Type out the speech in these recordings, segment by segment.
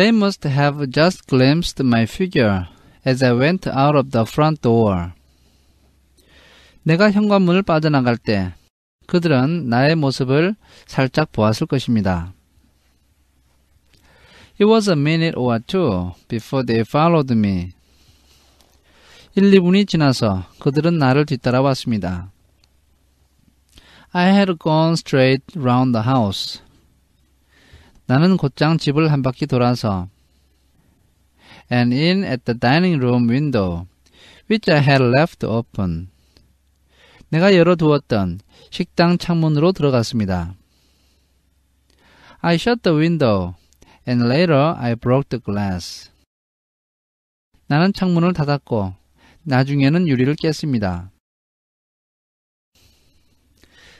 They must have just glimpsed my figure as I went out of the front door. 내가 현관문을 빠져나갈 때 그들은 나의 모습을 살짝 보았을 것입니다. It was a minute or two before they followed me. 1, 2분이 지나서 그들은 나를 뒤따라왔습니다. I had gone straight round the house. 나는 곧장 집을 한 바퀴 돌아서 and in at the dining room window which I had left open. 내가 열어두었던 식당 창문으로 들어갔습니다. I shut the window and later I broke the glass. 나는 창문을 닫았고 나중에는 유리를 깼습니다.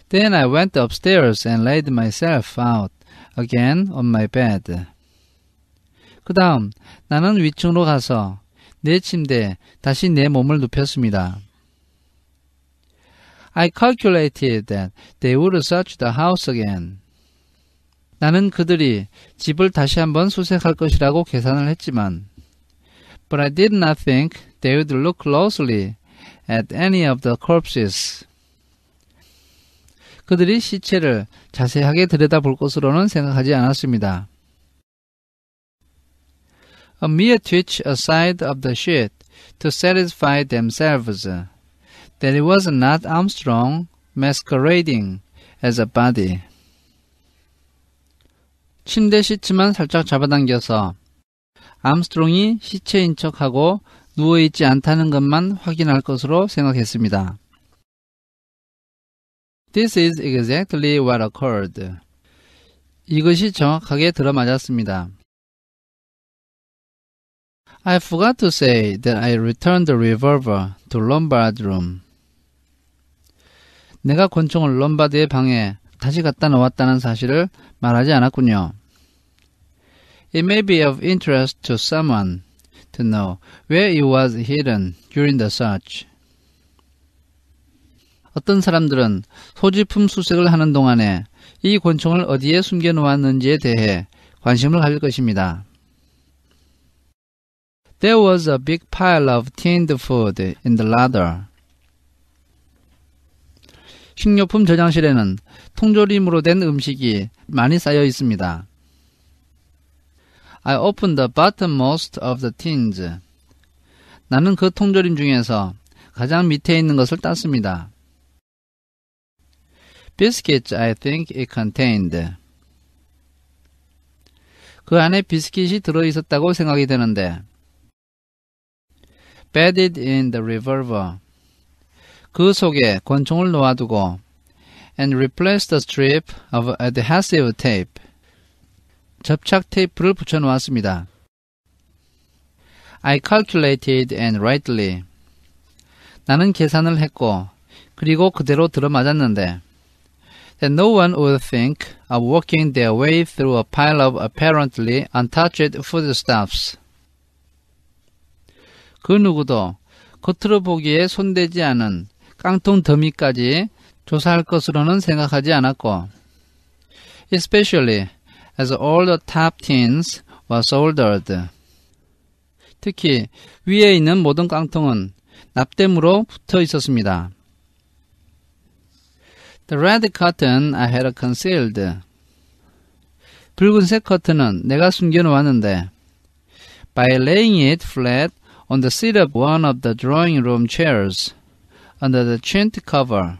Then I went upstairs and laid myself out. again on my bed. 그 다음, 나는 위층으로 가서 내 침대에 다시 내 몸을 눕혔습니다. I calculated that they would search the house again. 나는 그들이 집을 다시 한번 수색할 것이라고 계산을 했지만, But I did not think they would look closely at any of the corpses. 그들이 시체를 자세하게 들여다볼 것으로는 생각하지 않았습니다. A mere twitch aside of the sheet to satisfy themselves that it was not Armstrong masquerading as a body. 침대 시트만 살짝 잡아당겨서 암스트롱이 시체인 척하고 누워있지 않다는 것만 확인할 것으로 생각했습니다. This is exactly what occurred. 이것이 정확하게 들어맞았습니다. I forgot to say that I returned the revolver to Lombard's room. 내가 권총을 롬바드의 방에 다시 갖다 놓았다는 사실을 말하지 않았군요. It may be of interest to someone to know where it was hidden during the search. 어떤 사람들은 소지품 수색을 하는 동안에 이 권총을 어디에 숨겨 놓았는지에 대해 관심을 가질 것입니다. There was a big pile of tinned food in the larder. 식료품 저장실에는 통조림으로 된 음식이 많이 쌓여 있습니다. I opened the bottommost of the tins. 나는 그 통조림 중에서 가장 밑에 있는 것을 땄습니다. biscuits I think it contained. 그 안에 비스킷이 들어 있었다고 생각이 되는데. bedded in the revolver. 그 속에 권총을 놓아두고 and replace the strip of adhesive tape. 접착 테이프를 붙여 놓았습니다. I calculated and rightly. 나는 계산을 했고 그리고 그대로 들어맞았는데. that no one would think of working their way through a pile of apparently untouched foodstuffs. 그 누구도 겉으로 보기에 손대지 않은 깡통 더미까지 조사할 것으로는 생각하지 않았고, especially as all the top tins were soldered. 특히 위에 있는 모든 깡통은 납땜으로 붙어 있었습니다. The red curtain I had concealed. 붉은색 커튼은 내가 숨겨놓았는데. By laying it flat on the seat of one of the drawing room chairs under the chintz cover.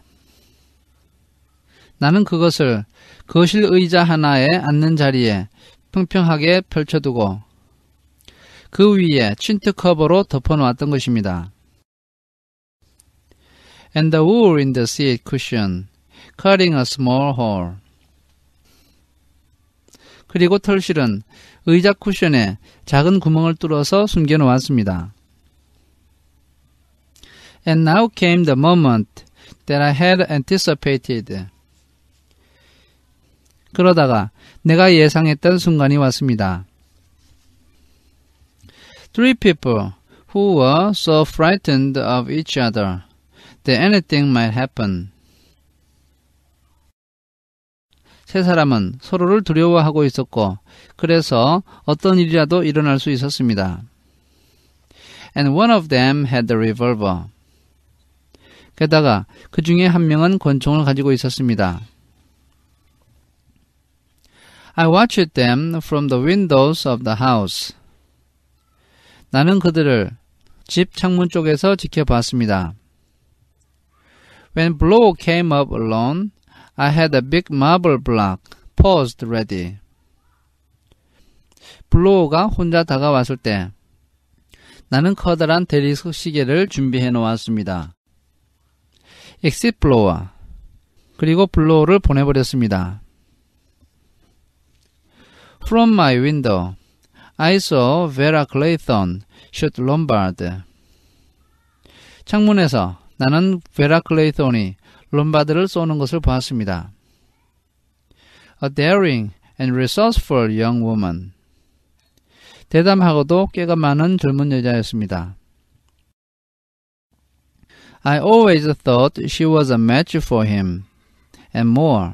나는 그것을 거실 의자 하나에 앉는 자리에 평평하게 펼쳐두고 그 위에 틴트 커버로 덮어놓았던 것입니다. And the wool in the seat cushion cutting a small hole. 그리고 털실은 의자 쿠션에 작은 구멍을 뚫어서 숨겨 놓았습니다. And now came the moment that I had anticipated. 그러다가 내가 예상했던 순간이 왔습니다. Three people who were so frightened of each other that anything might happen. 세 사람은 서로를 두려워하고 있었고 그래서 어떤 일이라도 일어날 수 있었습니다. And one of them had the revolver. 게다가 그 중에 한 명은 권총을 가지고 있었습니다. I watched them from the windows of the house. 나는 그들을 집 창문 쪽에서 지켜봤습니다. When Blow came up alone, I had a big marble block posed ready. 블로우가 혼자 다가왔을 때 나는 커다란 대리 석 시계를 준비해 놓았습니다. 엑시 블로우와 그리고 블로우를 보내버렸습니다. From my window, I saw Vera Clayton shoot Lombard. 창문에서 나는 베라 클레이톤이 롬바드를 쏘는 것을 보았습니다. A daring and resourceful young woman. 대담하고도 깨가 많은 젊은 여자였습니다. I always thought she was a match for him and more.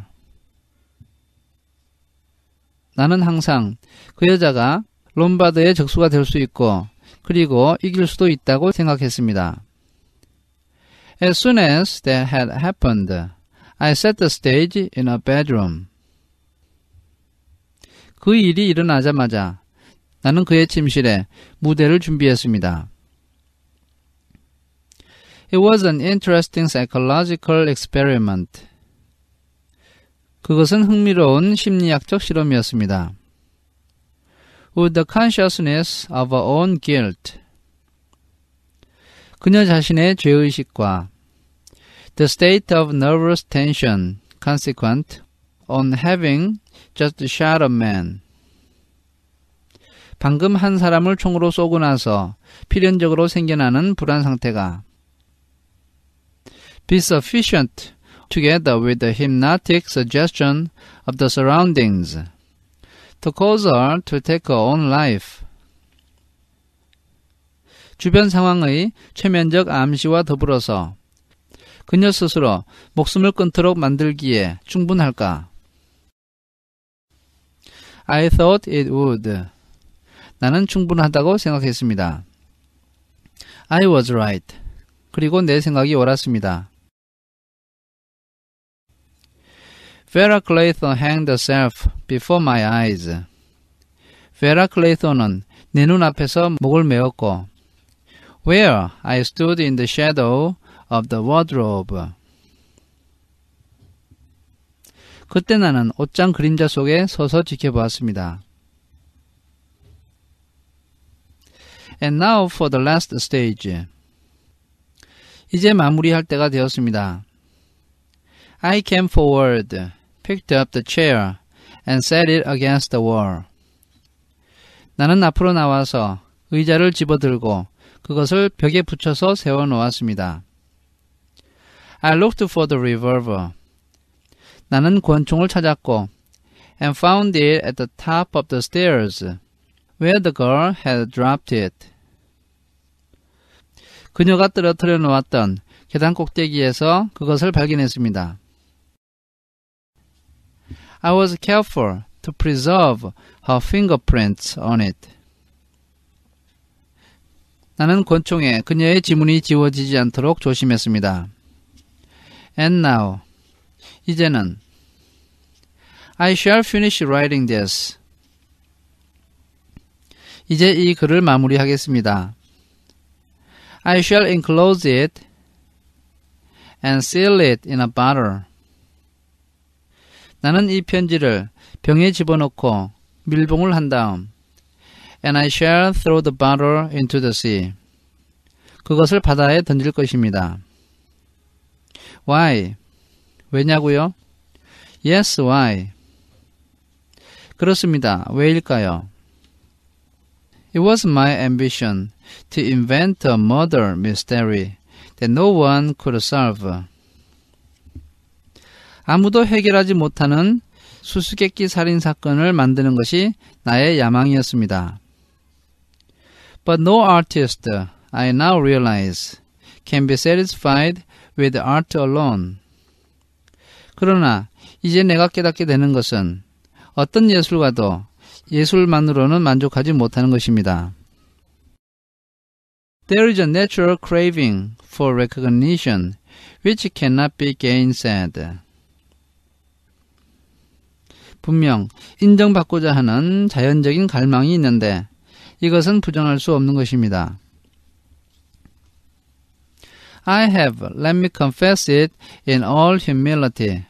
나는 항상 그 여자가 롬바드의 적수가 될 수 있고 그리고 이길 수도 있다고 생각했습니다. As soon as that had happened, I set the stage in a bedroom. 그 일이 일어나자마자 나는 그의 침실에 무대를 준비했습니다. It was an interesting psychological experiment. 그것은 흥미로운 심리학적 실험이었습니다. With the consciousness of our own guilt, 그녀 자신의 죄의식과 The state of nervous tension consequent on having just shot a man. 방금 한 사람을 총으로 쏘고 나서 필연적으로 생겨나는 불안 상태가 be sufficient together with the hypnotic suggestion of the surroundings to cause her to take her own life. 주변 상황의 최면적 암시와 더불어서 그녀 스스로 목숨을 끊도록 만들기에 충분할까? I thought it would. 나는 충분하다고 생각했습니다. I was right. 그리고 내 생각이 옳았습니다. Vera Clayton hanged herself before my eyes. Vera Clayton은 내 눈앞에서 목을 메었고 where I stood in the shadow of the wardrobe. 그때 나는 옷장 그림자 속에 서서 지켜보았습니다. And now for the last stage. 이제 마무리할 때가 되었습니다. I came forward, picked up the chair, and set it against the wall. 나는 앞으로 나와서 의자를 집어들고 그것을 벽에 붙여서 세워 놓았습니다. I looked for the revolver. 나는 권총을 찾았고 and found it at the top of the stairs where the girl had dropped it. 그녀가 떨어뜨려 놓았던 계단 꼭대기에서 그것을 발견했습니다. I was careful to preserve her fingerprints on it. 나는 권총에 그녀의 지문이 지워지지 않도록 조심했습니다. And now. 이제는 I shall finish writing this. 이제 이 글을 마무리하겠습니다. I shall enclose it and seal it in a bottle. 나는 이 편지를 병에 집어넣고 밀봉을 한 다음 And I shall throw the bottle into the sea. 그것을 바다에 던질 것입니다. Why? 왜냐고요? Yes, why? 그렇습니다. 왜일까요? It was my ambition to invent a murder mystery that no one could solve. 아무도 해결하지 못하는 수수께끼 살인 사건을 만드는 것이 나의 야망이었습니다. But no artist, I now realize, can be satisfied with art alone. 그러나 이제 내가 깨닫게 되는 것은 어떤 예술가도 예술만으로는 만족하지 못하는 것입니다. There is a natural craving for recognition which cannot be gainsaid. 분명 인정받고자 하는 자연적인 갈망이 있는데 이것은 부정할 수 없는 것입니다. I have, let me confess it in all humility.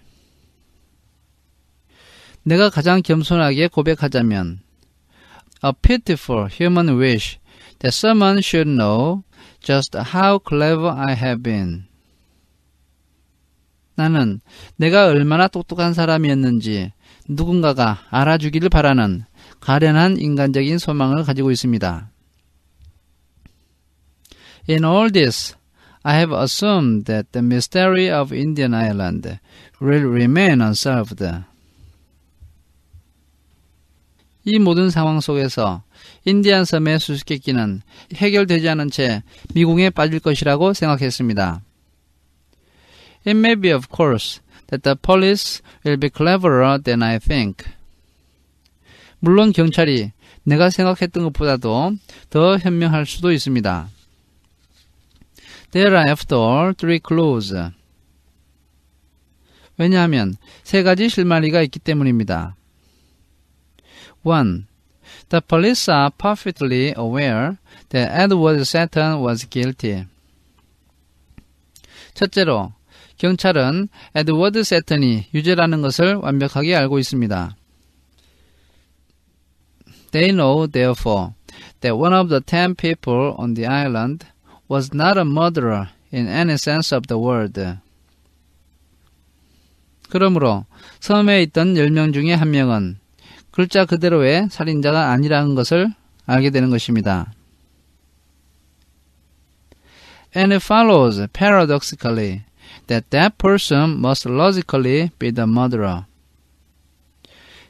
내가 가장 겸손하게 고백하자면 A pitiful human wish that someone should know just how clever I have been. 나는 내가 얼마나 똑똑한 사람이었는지 누군가가 알아주기를 바라는 가련한 인간적인 소망을 가지고 있습니다. In all this, I have assumed that the mystery of Indian Island will remain unsolved. 이 모든 상황 속에서 인디안 섬의 수수께끼는 해결되지 않은 채 미궁에 빠질 것이라고 생각했습니다. It may be, of course, that the police will be cleverer than I think. 물론 경찰이 내가 생각했던 것보다도 더 현명할 수도 있습니다. Thereafter, three clues. 왜냐하면 세 가지 실마리가 있기 때문입니다. 1. The police are perfectly aware that Edward Seton was guilty. 첫째로, 경찰은 에드워드 세튼이 유죄라는 것을 완벽하게 알고 있습니다. They know, therefore, that one of the ten people on the island was not a murderer in any sense of the word. 그러므로 섬에 있던 10명 중에 한 명은 글자 그대로의 살인자가 아니라는 것을 알게 되는 것입니다. And it follows paradoxically that that person must logically be the murderer.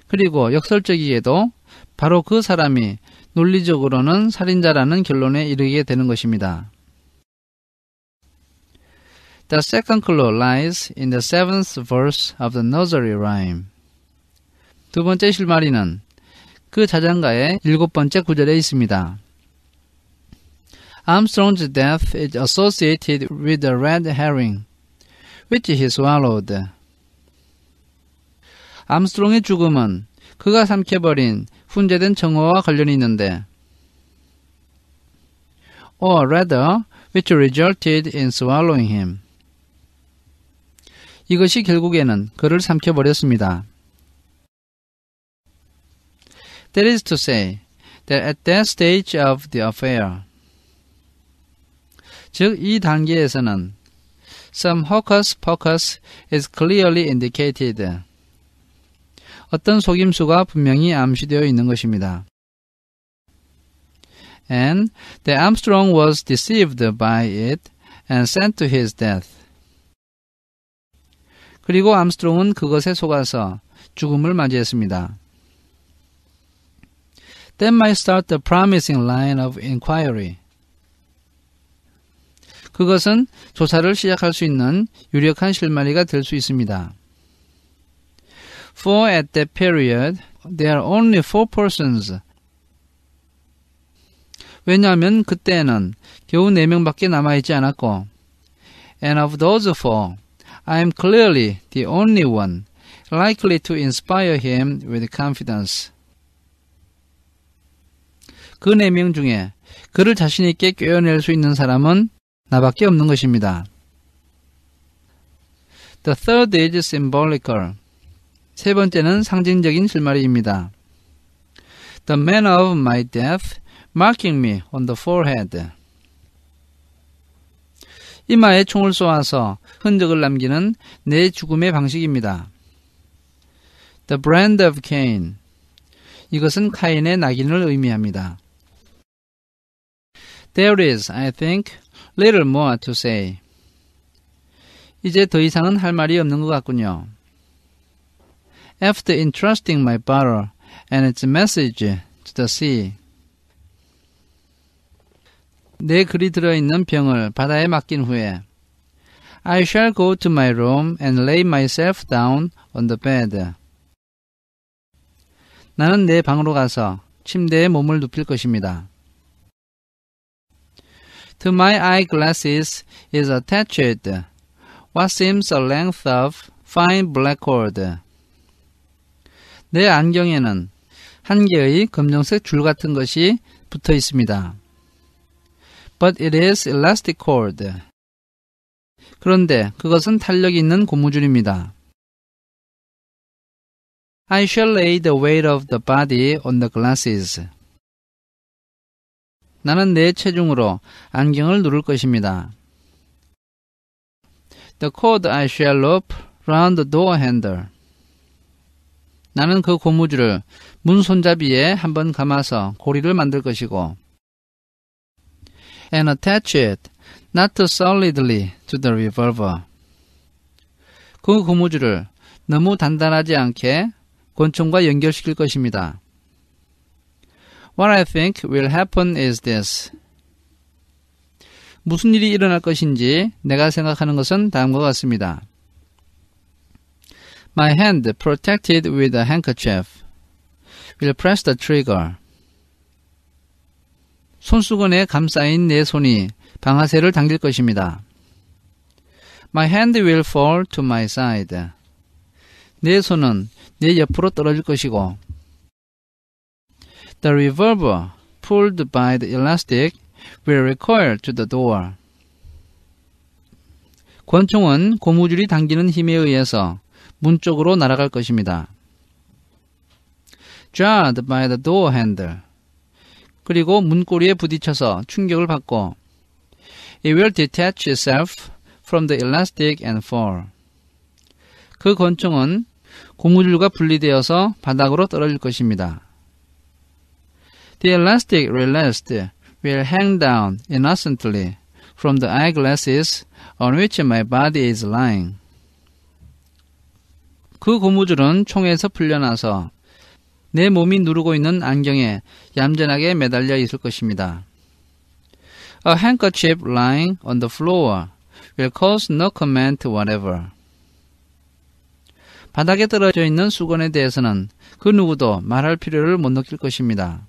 그리고 역설적이게도 바로 그 사람이 논리적으로는 살인자라는 결론에 이르게 되는 것입니다. The second clue lies in the seventh verse of the nursery rhyme. 두 번째 실마리는 그 자장가의 일곱 번째 구절에 있습니다. Armstrong's death is associated with the red herring, which he swallowed. 암스트롱의 죽음은 그가 삼켜버린 훈제된 정어와 관련이 있는데 or rather which resulted in swallowing him. 이것이 결국에는 그를 삼켜버렸습니다. That is to say, that at that stage of the affair, 즉 이 단계에서는 some hocus pocus is clearly indicated. 어떤 속임수가 분명히 암시되어 있는 것입니다. And the Armstrong was deceived by it and sent to his death. 그리고 암스트롱은 그것에 속아서 죽음을 맞이했습니다. That might start the promising line of inquiry. 그것은 조사를 시작할 수 있는 유력한 실마리가 될 수 있습니다. for at that period there are only four persons. 왜냐하면 그때는 겨우 네 명밖에 남아있지 않았고, and of those four, I am clearly the only one likely to inspire him with confidence. 그 네 명 중에 그를 자신있게 꿰어낼 수 있는 사람은 나밖에 없는 것입니다. The third is symbolical. 세 번째는 상징적인 실마리입니다. The man of my death marking me on the forehead. 이마에 총을 쏘아서 흔적을 남기는 내 죽음의 방식입니다. The brand of Cain. 이것은 카인의 낙인을 의미합니다. There is, I think, little more to say. 이제 더 이상은 할 말이 없는 것 같군요. after entrusting my bottle and its message to the sea. 내 글이 들어있는 병을 바다에 맡긴 후에 I shall go to my room and lay myself down on the bed. 나는 내 방으로 가서 침대에 몸을 눕힐 것입니다. To my eyeglasses is attached what seems a length of fine black cord. 내 안경에는 한 개의 검정색 줄 같은 것이 붙어 있습니다. But it is elastic cord. 그런데 그것은 탄력이 있는 고무줄입니다. I shall lay the weight of the body on the glasses. 나는 내 체중으로 안경을 누를 것입니다. The cord I shall loop round the door handle. 나는 그 고무줄을 문 손잡이에 한번 감아서 고리를 만들 것이고 and attach it not solidly to the revolver. 그 고무줄을 너무 단단하지 않게 권총과 연결시킬 것입니다. What I think will happen is this. 무슨 일이 일어날 것인지 내가 생각하는 것은 다음과 같습니다. My hand, protected with a handkerchief, will press the trigger. 손수건에 감싸인 내 손이 방아쇠를 당길 것입니다. My hand will fall to my side. 내 손은 내 옆으로 떨어질 것이고. The revolver pulled by the elastic will recoil to the door. 권총은 고무줄이 당기는 힘에 의해서 문 쪽으로 날아갈 것입니다. Jarred by the door handle. 그리고 문고리에 부딪혀서 충격을 받고 It will detach itself from the elastic and fall. 그 권총은 고무줄과 분리되어서 바닥으로 떨어질 것입니다. The elastic released will hang down innocently from the eyeglasses on which my body is lying. 그 고무줄은 총에서 풀려나서 내 몸이 누르고 있는 안경에 얌전하게 매달려 있을 것입니다. A handkerchief lying on the floor will cause no comment whatever. 바닥에 떨어져 있는 수건에 대해서는 그 누구도 말할 필요를 못 느낄 것입니다.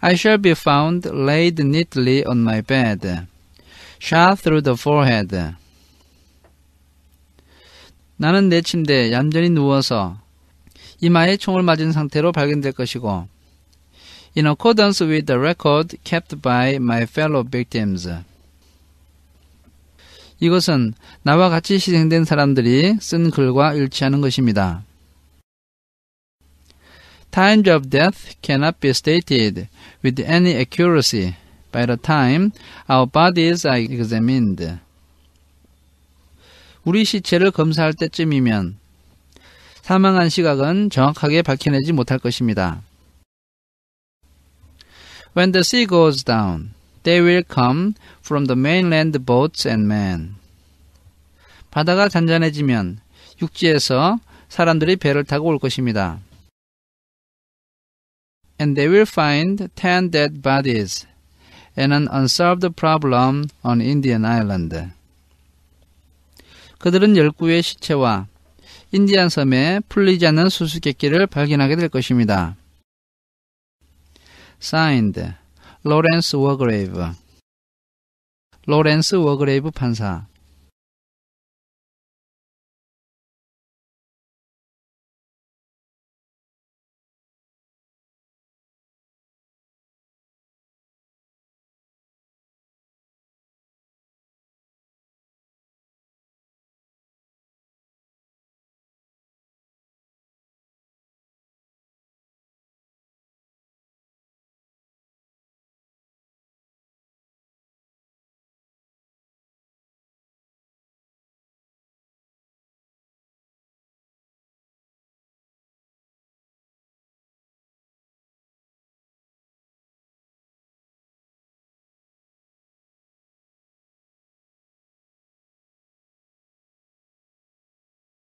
I shall be found laid neatly on my bed, shot through the forehead, 나는 내 침대에 얌전히 누워서 이마에 총을 맞은 상태로 발견될 것이고 In accordance with the record kept by my fellow victims. 이것은 나와 같이 희생된 사람들이 쓴 글과 일치하는 것입니다. Times of death cannot be stated with any accuracy by the time our bodies are examined. 우리 시체를 검사할 때쯤이면 사망한 시각은 정확하게 밝혀내지 못할 것입니다. When the sea goes down, they will come from the mainland boats and men. 바다가 잔잔해지면 육지에서 사람들이 배를 타고 올 것입니다. And they will find ten dead bodies and an unsolved problem on Indian Island. 그들은 열구의 시체와 인디안 섬에 풀리지 않는 수수께끼를 발견하게 될 것입니다. Signed, 로렌스 워그레이브 로렌스 워그레이브 판사